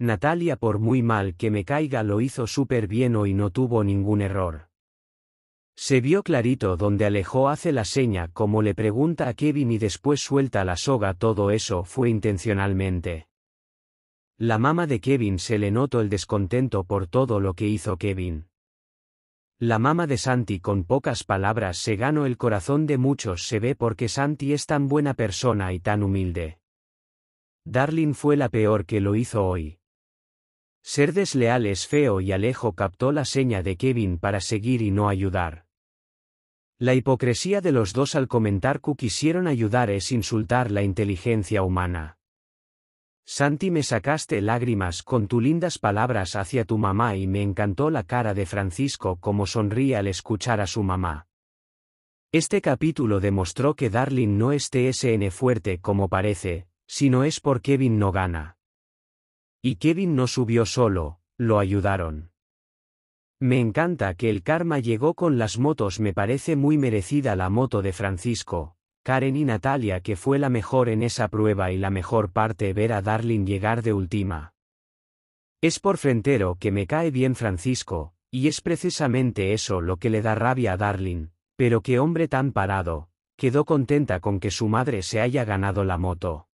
Natalia por muy mal que me caiga lo hizo súper bien hoy no tuvo ningún error. Se vio clarito donde alejó hace la seña como le pregunta a Kevin y después suelta la soga todo eso fue intencionalmente. La mama de Kevin se le notó el descontento por todo lo que hizo Kevin. La mama de Santi con pocas palabras se ganó el corazón de muchos se ve porque Santi es tan buena persona y tan humilde. Darling fue la peor que lo hizo hoy. Ser desleal es feo y Alejo captó la seña de Kevin para seguir y no ayudar. La hipocresía de los dos al comentar que quisieron ayudar es insultar la inteligencia humana. Santi me sacaste lágrimas con tus lindas palabras hacia tu mamá y me encantó la cara de Francisco como sonríe al escuchar a su mamá. Este capítulo demostró que Darling no es TSN fuerte como parece, sino es por Kevin no gana. Y Kevin no subió solo, lo ayudaron. Me encanta que el karma llegó con las motos, me parece muy merecida la moto de Francisco, Karen y Natalia que fue la mejor en esa prueba y la mejor parte ver a Darling llegar de última. Es por frentero que me cae bien Francisco, y es precisamente eso lo que le da rabia a Darling, pero qué hombre tan parado, quedó contenta con que su madre se haya ganado la moto.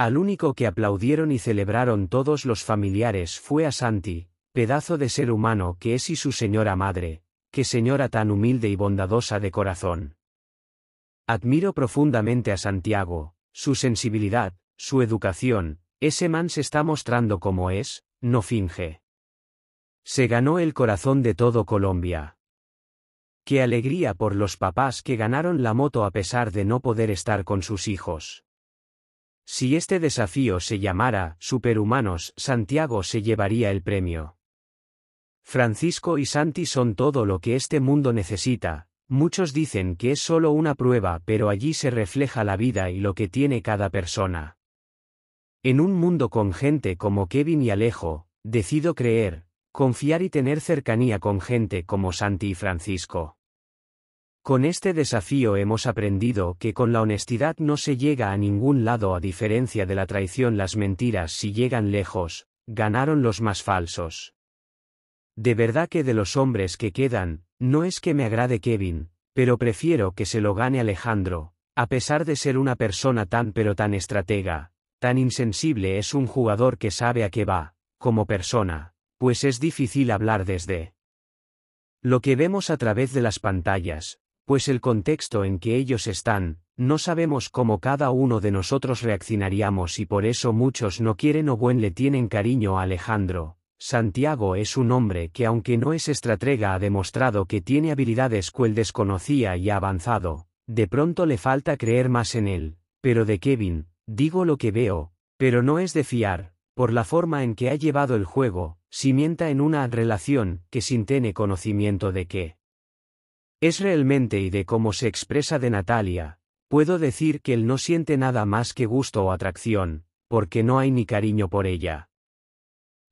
Al único que aplaudieron y celebraron todos los familiares fue a Santi, pedazo de ser humano que es y su señora madre, que señora tan humilde y bondadosa de corazón. Admiro profundamente a Santiago, su sensibilidad, su educación, ese man se está mostrando como es, no finge. Se ganó el corazón de todo Colombia. Qué alegría por los papás que ganaron la moto a pesar de no poder estar con sus hijos. Si este desafío se llamara Superhumanos, Santiago se llevaría el premio. Francisco y Santi son todo lo que este mundo necesita, muchos dicen que es solo una prueba, pero allí se refleja la vida y lo que tiene cada persona. En un mundo con gente como Kevin y Alejo, decido creer, confiar y tener cercanía con gente como Santi y Francisco. Con este desafío hemos aprendido que con la honestidad no se llega a ningún lado a diferencia de la traición las mentiras si llegan lejos, ganaron los más falsos. De verdad que de los hombres que quedan, no es que me agrade Kevin, pero prefiero que se lo gane Alejandro, a pesar de ser una persona tan pero tan estratega, tan insensible es un jugador que sabe a qué va, como persona, pues es difícil hablar desde lo que vemos a través de las pantallas, pues el contexto en que ellos están, no sabemos cómo cada uno de nosotros reaccionaríamos y por eso muchos no quieren o buen le tienen cariño a Alejandro. Santiago es un hombre que aunque no es estratega ha demostrado que tiene habilidades que él desconocía y ha avanzado, de pronto le falta creer más en él, pero de Kevin, digo lo que veo, pero no es de fiar, por la forma en que ha llevado el juego, si mienta en una relación que sin tener conocimiento de qué. Es realmente y de cómo se expresa de Natalia, puedo decir que él no siente nada más que gusto o atracción, porque no hay ni cariño por ella.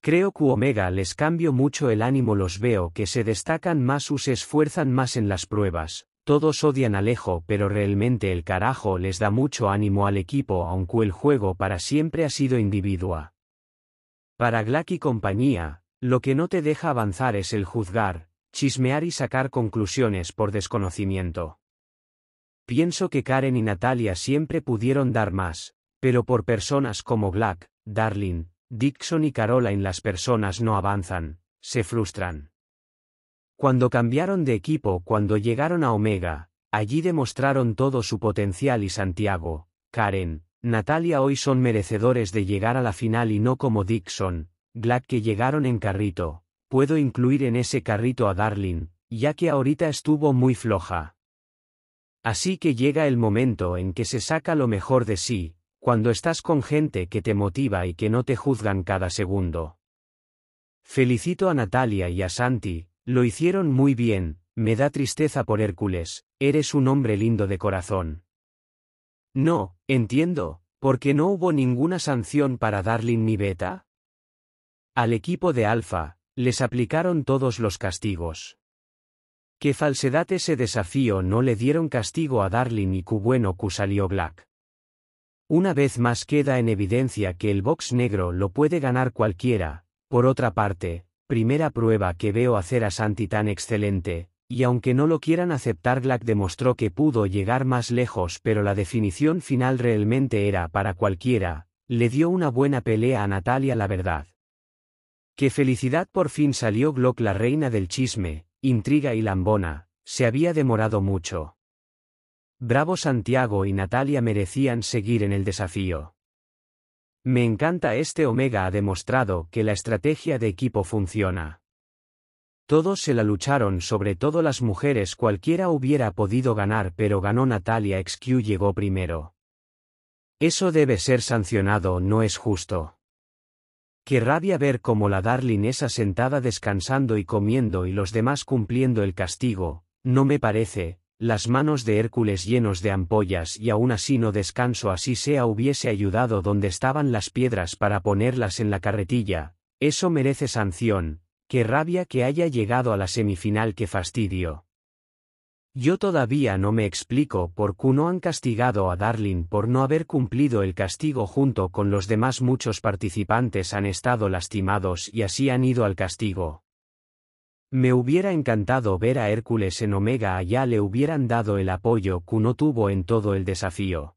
Creo que Omega les cambio mucho el ánimo los veo que se destacan más o se esfuerzan más en las pruebas, todos odian a Alejo pero realmente el carajo les da mucho ánimo al equipo aunque el juego para siempre ha sido individua. Para Glack y compañía, lo que no te deja avanzar es el juzgar, chismear y sacar conclusiones por desconocimiento. Pienso que Karen y Natalia siempre pudieron dar más, pero por personas como Black, Darling, Dixon y Caroline las personas no avanzan, se frustran. Cuando cambiaron de equipo cuando llegaron a Omega, allí demostraron todo su potencial y Santiago, Karen, Natalia hoy son merecedores de llegar a la final y no como Dixon, Black que llegaron en carrito, puedo incluir en ese carrito a Darling, ya que ahorita estuvo muy floja. Así que llega el momento en que se saca lo mejor de sí, cuando estás con gente que te motiva y que no te juzgan cada segundo. Felicito a Natalia y a Santi, lo hicieron muy bien, me da tristeza por Hércules, eres un hombre lindo de corazón. No, entiendo, porque no hubo ninguna sanción para Darling ni Beta. Al equipo de Alfa, les aplicaron todos los castigos. Qué falsedad ese desafío no le dieron castigo a Darling y cu bueno que salió Black. Una vez más queda en evidencia que el box negro lo puede ganar cualquiera, por otra parte, primera prueba que veo hacer a Santi tan excelente, y aunque no lo quieran aceptar Black demostró que pudo llegar más lejos pero la definición final realmente era para cualquiera, le dio una buena pelea a Natalia la verdad. Que felicidad por fin salió Glock la reina del chisme, intriga y lambona, se había demorado mucho. Bravo Santiago y Natalia merecían seguir en el desafío. Me encanta este Omega ha demostrado que la estrategia de equipo funciona. Todos se la lucharon sobre todo las mujeres cualquiera hubiera podido ganar pero ganó Natalia XQ llegó primero. Eso debe ser sancionado no es justo. Qué rabia ver cómo la Darling esa sentada descansando y comiendo y los demás cumpliendo el castigo, no me parece, las manos de Hércules llenos de ampollas y aún así no descanso así sea hubiese ayudado donde estaban las piedras para ponerlas en la carretilla, eso merece sanción, qué rabia que haya llegado a la semifinal que fastidio. Yo todavía no me explico por qué no han castigado a Darling por no haber cumplido el castigo junto con los demás muchos participantes han estado lastimados y así han ido al castigo. Me hubiera encantado ver a Hércules en Omega allá le hubieran dado el apoyo que no tuvo en todo el desafío.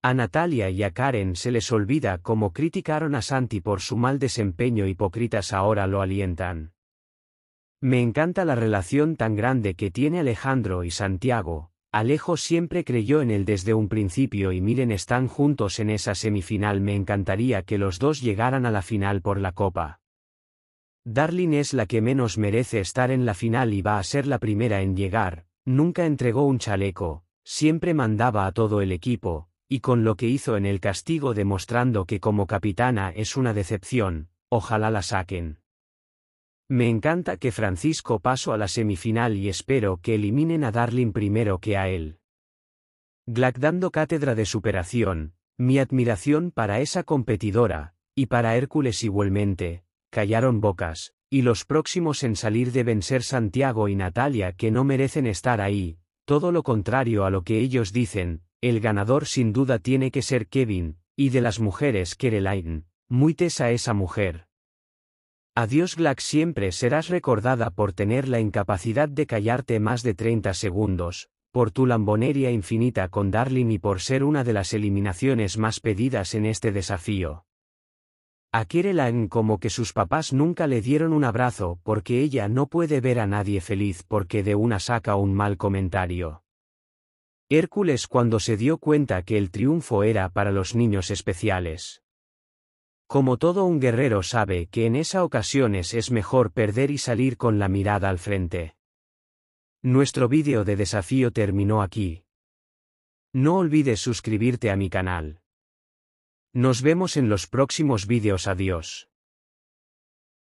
A Natalia y a Karen se les olvida cómo criticaron a Santi por su mal desempeño hipócritas ahora lo alientan. Me encanta la relación tan grande que tiene Alejandro y Santiago. Alejo siempre creyó en él desde un principio y miren están juntos en esa semifinal. Me encantaría que los dos llegaran a la final por la copa. Darling es la que menos merece estar en la final y va a ser la primera en llegar, nunca entregó un chaleco, siempre mandaba a todo el equipo, y con lo que hizo en el castigo demostrando que como capitana es una decepción, ojalá la saquen. Me encanta que Francisco paso a la semifinal y espero que eliminen a Darling primero que a él. Glack dando cátedra de superación, mi admiración para esa competidora, y para Hércules igualmente, callaron bocas, y los próximos en salir deben ser Santiago y Natalia que no merecen estar ahí, todo lo contrario a lo que ellos dicen, el ganador sin duda tiene que ser Kevin, y de las mujeres Lighten. muy tesa esa mujer. Adiós Black siempre serás recordada por tener la incapacidad de callarte más de 30 segundos, por tu lambonería infinita con Darling y por ser una de las eliminaciones más pedidas en este desafío. A en como que sus papás nunca le dieron un abrazo porque ella no puede ver a nadie feliz porque de una saca un mal comentario. Hércules cuando se dio cuenta que el triunfo era para los niños especiales. Como todo un guerrero sabe que en esas ocasiones es mejor perder y salir con la mirada al frente. Nuestro vídeo de desafío terminó aquí. No olvides suscribirte a mi canal. Nos vemos en los próximos vídeos adiós.